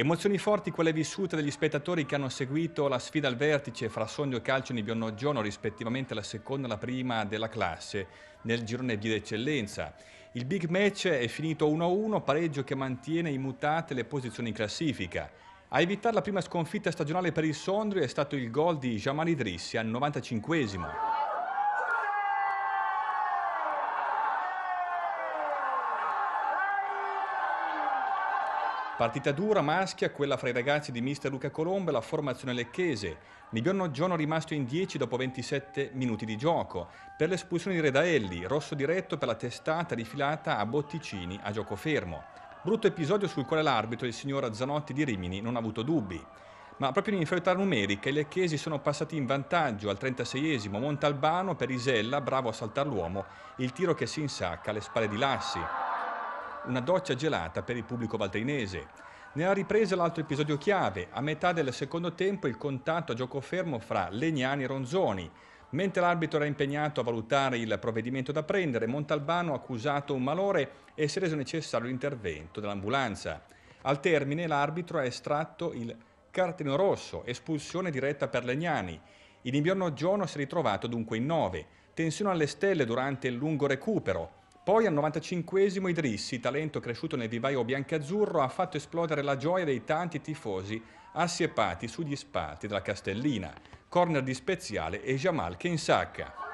Emozioni forti quelle vissute dagli spettatori che hanno seguito la sfida al vertice fra Sondrio Calcio di Nibionno rispettivamente la seconda e la prima della classe, nel girone B d'eccellenza. Il big match è finito 1-1, pareggio che mantiene immutate le posizioni in classifica. A evitare la prima sconfitta stagionale per il Sondrio è stato il gol di Jamal Idrissi al 95esimo. Partita dura maschia quella fra i ragazzi di mister Luca Colombo e la formazione lecchese. Migliorno Giono rimasto in 10 dopo 27 minuti di gioco. Per l'espulsione di Redaelli, rosso diretto per la testata rifilata a Botticini a gioco fermo. Brutto episodio sul quale l'arbitro, il signor Zanotti di Rimini, non ha avuto dubbi. Ma proprio in inferiorità numerica i lecchesi sono passati in vantaggio al 36esimo Montalbano per Isella, bravo a saltare l'uomo, il tiro che si insacca alle spalle di Lassi una doccia gelata per il pubblico valtrinese. Nella ripresa l'altro episodio chiave, a metà del secondo tempo il contatto a gioco fermo fra Legnani e Ronzoni. Mentre l'arbitro era impegnato a valutare il provvedimento da prendere, Montalbano ha accusato un malore e si è reso necessario l'intervento dell'ambulanza. Al termine l'arbitro ha estratto il cartellino rosso, espulsione diretta per Legnani. Il inverno giorno si è ritrovato dunque in 9. Tensione alle stelle durante il lungo recupero. Poi al 95esimo Idrissi, talento cresciuto nel vivaio biancazzurro, ha fatto esplodere la gioia dei tanti tifosi assiepati sugli spalti della Castellina. Corner di Speziale e Jamal che insacca.